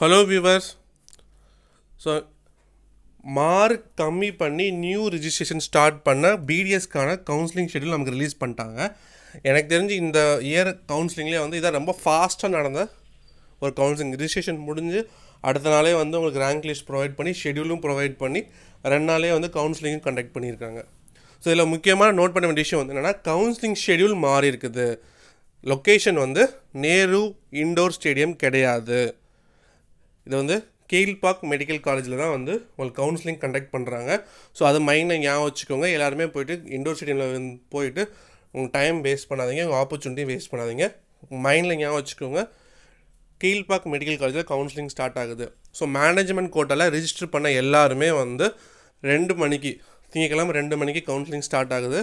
hello viewers so mark கம்மி பண்ணி new registration start பண்ண பிடிஎஸ்க்கான கவுன்சிலிங் ஷெடியூல் நமக்கு ரிலீஸ் பண்ணிட்டாங்க எனக்கு தெரிஞ்சு இந்த இயர் கவுன்சிலிங்லேயே வந்து இதான் ரொம்ப ஃபாஸ்ட்டாக நடந்த ஒரு கவுன்சிலிங் ரிஜிஸ்ட்ரேஷன் முடிஞ்சு அடுத்த நாளே வந்து உங்களுக்கு ரேங்க் லிஸ்ட் ப்ரொவைட் பண்ணி ஷெடியூலும் ப்ரொவைட் பண்ணி ரெண்டு நாளே வந்து கவுன்சிலிங்கும் கண்டக்ட் பண்ணியிருக்காங்க ஸோ இதில் முக்கியமாக நோட் பண்ண வேண்டிய விஷயம் வந்து என்னென்னா கவுன்சிலிங் ஷெடியூல் மாறி இருக்குது லொக்கேஷன் வந்து நேரு இண்டோர் ஸ்டேடியம் கிடையாது இது வந்து கெயில்பாக் மெடிக்கல் காலேஜில் தான் வந்து உங்களுக்கு கவுன்சிலிங் கண்டக்ட் பண்ணுறாங்க ஸோ அதை மைண்டில் ஞாபகம் வச்சுக்கோங்க எல்லாருமே போயிட்டு இண்டோர் ஸ்டேடியமில் போயிட்டு உங்கள் டைம் வேஸ்ட் பண்ணாதீங்க உங்கள் ஆப்பர்ச்சுனிட்டி வேஸ்ட் பண்ணாதீங்க மைண்டில் ஞாபகம் வச்சுக்கோங்க கீழ்பாக் மெடிக்கல் காலேஜில் கவுன்சிலிங் ஸ்டார்ட் ஆகுது ஸோ மேனேஜ்மெண்ட் கோட்டாவில் ரிஜிஸ்டர் பண்ண எல்லாருமே வந்து ரெண்டு மணிக்கு திங்கக்கிழமை ரெண்டு மணிக்கு கவுன்சிலிங் ஸ்டார்ட் ஆகுது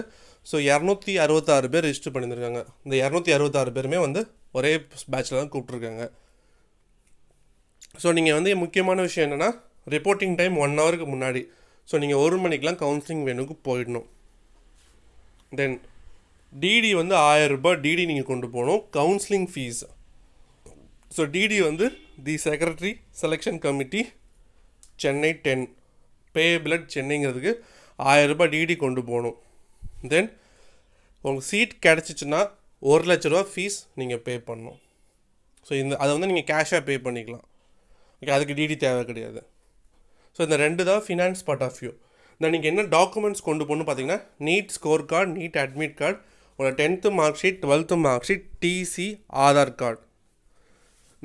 ஸோ இரநூத்தி அறுபத்தாறு பேர் ரிஜிஸ்டர் பண்ணியிருக்காங்க இந்த இரநூத்தி அறுபத்தாறு பேருமே வந்து ஒரே பேட்சில் தான் கூப்பிட்ருக்காங்க ஸோ நீங்கள் வந்து முக்கியமான விஷயம் என்னென்னா ரிப்போர்ட்டிங் டைம் ஒன் ஹவருக்கு முன்னாடி ஸோ நீங்கள் ஒரு மணிக்கெலாம் கவுன்சிலிங் வேணுக்கு போயிடணும் தென் டிடி வந்து ஆயரரூபா டிடி நீங்கள் கொண்டு போகணும் கவுன்சிலிங் ஃபீஸ் ஸோ டிடி வந்து the secretary selection committee Chennai then payable பிளட் சென்னைங்கிறதுக்கு ஆயரரூபா டிடி கொண்டு போகணும் தென் உங்களுக்கு சீட் கிடச்சிச்சின்னா ஒரு லட்ச ரூபா ஃபீஸ் நீங்கள் பே பண்ணணும் ஸோ இந்த அதை வந்து நீங்கள் கேஷாக பே பண்ணிக்கலாம் ஓகே அதுக்கு டிடி தேவை கிடையாது ஸோ இந்த ரெண்டு தான் ஃபினான்ஸ் பார்ட் ஆஃப் வியூ இந்த நீங்கள் என்ன டாக்குமெண்ட்ஸ் கொண்டு போகணும் பார்த்தீங்கன்னா NEET score card NEET admit card உங்களோட tenth mark sheet twelfth mark sheet TC Aadhaar card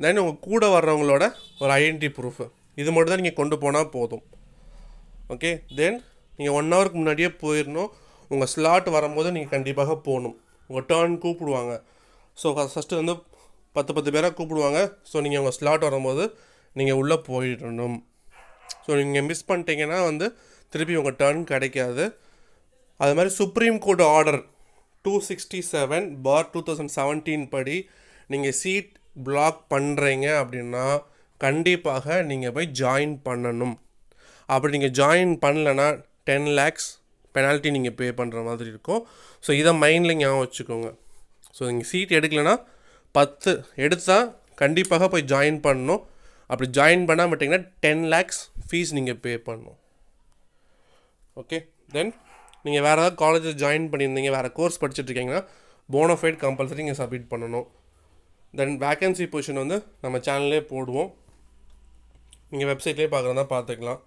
then உங்கள் கூட வர்றவங்களோட ஒரு ஐடென்டி ப்ரூஃபு இது மட்டும் தான் நீங்கள் கொண்டு போனால் போதும் ஓகே தென் நீங்கள் ஒன் ஹவருக்கு முன்னாடியே போயிடணும் உங்கள் ஸ்லாட் வரும்போது நீங்கள் கண்டிப்பாக போகணும் உங்கள் டேர்ன் கூப்பிடுவாங்க ஸோ ஃபஸ்ட்டு வந்து பத்து பத்து பேராக கூப்பிடுவாங்க ஸோ நீங்கள் உங்கள் ஸ்லாட் வரும்போது நீங்கள் உள்ளே போயிடணும் ஸோ நீங்கள் மிஸ் பண்ணிட்டீங்கன்னா வந்து திருப்பி உங்கள் டர்ன் கிடைக்காது அது மாதிரி supreme court order two sixty seven for two thousand seventeen படி நீங்கள் சீட் பிளாக் பண்ணுறீங்க அப்படின்னா கண்டிப்பாக நீங்கள் போய் ஜாயின் பண்ணணும் அப்படி நீங்கள் ஜாயின் பண்ணலைன்னா டென் லேக்ஸ் பெனால்ட்டி நீங்கள் பே பண்ணுற மாதிரி இருக்கும் ஸோ இதை மைண்டில் ஞாபகம் வச்சுக்கோங்க ஸோ நீங்கள் சீட் எடுக்கலைன்னா பத்து எடுத்தால் கண்டிப்பாக போய் ஜாயின் பண்ணணும் அப்படி ஜாயின் பண்ணால் மாட்டிங்கன்னா டென் லேக்ஸ் ஃபீஸ் நீங்கள் பே பண்ணணும் ஓகே தென் நீங்கள் வேறு ஏதாவது காலேஜில் ஜாயின் பண்ணியிருந்தீங்க வேறு கோர்ஸ் படிச்சுட்ருக்கீங்கன்னா போனோஃபைட் கம்பல்சரி நீங்கள் சப்மிட் பண்ணணும் தென் வேக்கன்சி பொசிஷன் வந்து நம்ம சேனல்லே போடுவோம் நீங்கள் வெப்சைட்லேயே பார்க்குறதா பார்த்துக்கலாம்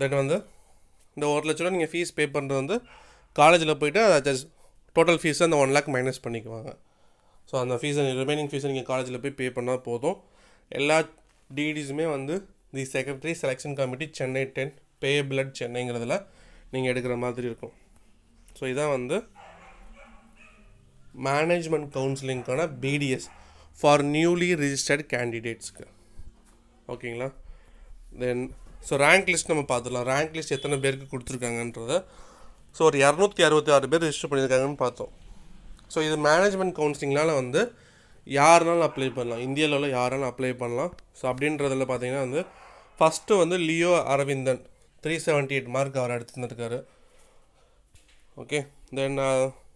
தென் வந்து இந்த ஒரு லட்சம் நீங்கள் ஃபீஸ் பே பண்ணுறது வந்து காலேஜில் போய்ட்டு அதை டோட்டல் ஃபீஸை அந்த ஒன் லேக் மைனஸ் பண்ணிக்குவாங்க ஸோ அந்த ஃபீஸை ரிமைனிங் ஃபீஸை நீங்கள் காலேஜில் போய் பே பண்ணால் போதும் எல்லா டிடிஸுமே வந்து the secretary selection committee Chennai then payable பிளட் சென்னைங்கிறதுல நீங்கள் எடுக்கிற மாதிரி இருக்கும் ஸோ இதான் வந்து மேனேஜ்மெண்ட் கவுன்சிலிங்க்கான பிடிஎஸ் ஃபார் நியூலி ரிஜிஸ்டர்ட் கேண்டிடேட்ஸ்க்கு ஓகேங்களா தென் ஸோ ரேங்க் லிஸ்ட் நம்ம பார்த்துடலாம் ரேங்க் லிஸ்ட் எத்தனை பேருக்கு கொடுத்துருக்காங்கன்றத ஸோ ஒரு இரநூத்தி அறுபத்தி ஆறு பேர் ரிஜிஸ்டர் பண்ணியிருக்காங்கன்னு பார்த்தோம் ஸோ இது மேனேஜ்மெண்ட் கவுன்சிலிங்னால் வந்து யாருனாலும் அப்ளை பண்ணலாம் இந்தியாவில் உள்ள யாராலும் அப்ளை பண்ணலாம் ஸோ அப்படின்றதில் பார்த்தீங்கன்னா வந்து ஃபஸ்ட்டு வந்து Leo Aravindan three seventy eight mark அவர் எடுத்துருந்துருக்காரு ஓகே தென்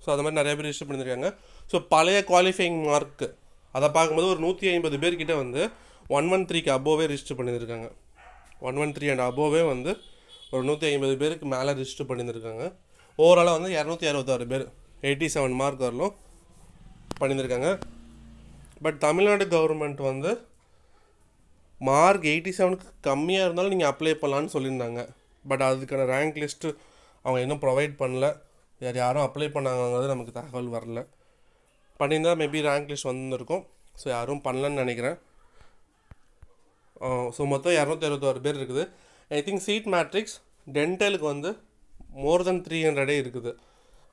ஸோ uh, அது மாதிரி நிறைய பேர் ரிஜிஸ்டர் பண்ணியிருக்காங்க ஸோ பழைய குவாலிஃபைங் மார்க்கு அதை பார்க்கும்போது ஒரு நூற்றி ஐம்பது பேர்கிட்ட வந்து ஒன் ஒன் த்ரீக்கு அபோவே ரிஜிஸ்டர் பண்ணியிருக்காங்க one one three and above வந்து ஒரு நூற்றி ஐம்பது பேருக்கு மேலே ரிஜிஸ்டர் பண்ணியிருக்காங்க ஓவராலாக வந்து இரநூத்தி அறுபத்தாறு பேர் எயிட்டி செவன் மார்க் வரலும் பண்ணியிருக்காங்க பட் தமிழ்நாடு கவர்மெண்ட் வந்து மார்க் எயிட்டி செவனுக்கு கம்மியாக இருந்தாலும் நீங்கள் அப்ளை பண்ணலான்னு சொல்லியிருந்தாங்க பட் அதுக்கான ரேங்க் லிஸ்ட்டு அவங்க இன்னும் ப்ரொவைட் பண்ணல யார் யாரும் அப்ளை பண்ணாங்கிறது நமக்கு தகவல் வரல பண்ணியிருந்தால் மேபி ரேங்க் லிஸ்ட் வந்துருக்கும் ஸோ யாரும் பண்ணலன்னு நினைக்கிறேன் ஸோ மொத்தம் இரநூத்தி அறுபத்தாறு பேர் இருக்குது ஐ திங்க் சீட் மேட்ரிக்ஸ் டென்டலுக்கு வந்து மோர் தென் த்ரீ ஹண்ட்ரடே இருக்குது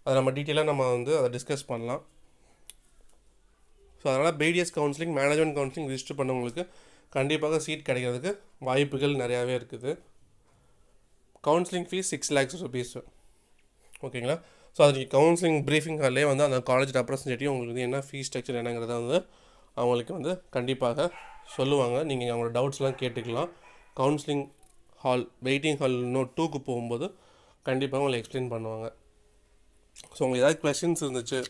அதை நம்ம டீட்டெயிலாக நம்ம வந்து அதை டிஸ்கஸ் பண்ணலாம் ஸோ அதனால் BDS counselling management counselling register பண்ணவங்களுக்கு கண்டிப்பாக சீட் கிடைக்கிறதுக்கு வாய்ப்புகள் நிறையாவே இருக்குது counselling fees six lakhs rupees ஓகேங்களா ஸோ அதுக்கு கவுன்சிலிங் ப்ரீஃபிங் காலே வந்து அந்த காலேஜ் ரெப்ரஸன்டேட்டிவ் உங்களுக்கு வந்து என்ன ஃபீஸ் ஸ்ட்ரக்சர் என்னங்கிறத வந்து அவங்களுக்கு வந்து கண்டிப்பாக சொல்லுவாங்க நீங்கள் அவங்களோட டவுட்ஸ்லாம் கேட்டுக்கலாம் கவுன்சிலிங் ஹால் வெயிட்டிங் ஹால் இன்னும் டூக்கு போகும்போது கண்டிப்பாக உங்களை எக்ஸ்பிளைன் பண்ணுவாங்க ஸோ உங்களுக்கு ஏதாவது கொஷின்ஸ் இருந்துச்சு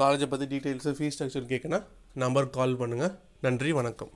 காலேஜை பற்றி டீட்டெயில்ஸு ஃபீஸ் ஸ்ட்ரக்சர் கேட்குன்னா நம்பருக்கு கால் பண்ணுங்கள் நன்றி வணக்கம்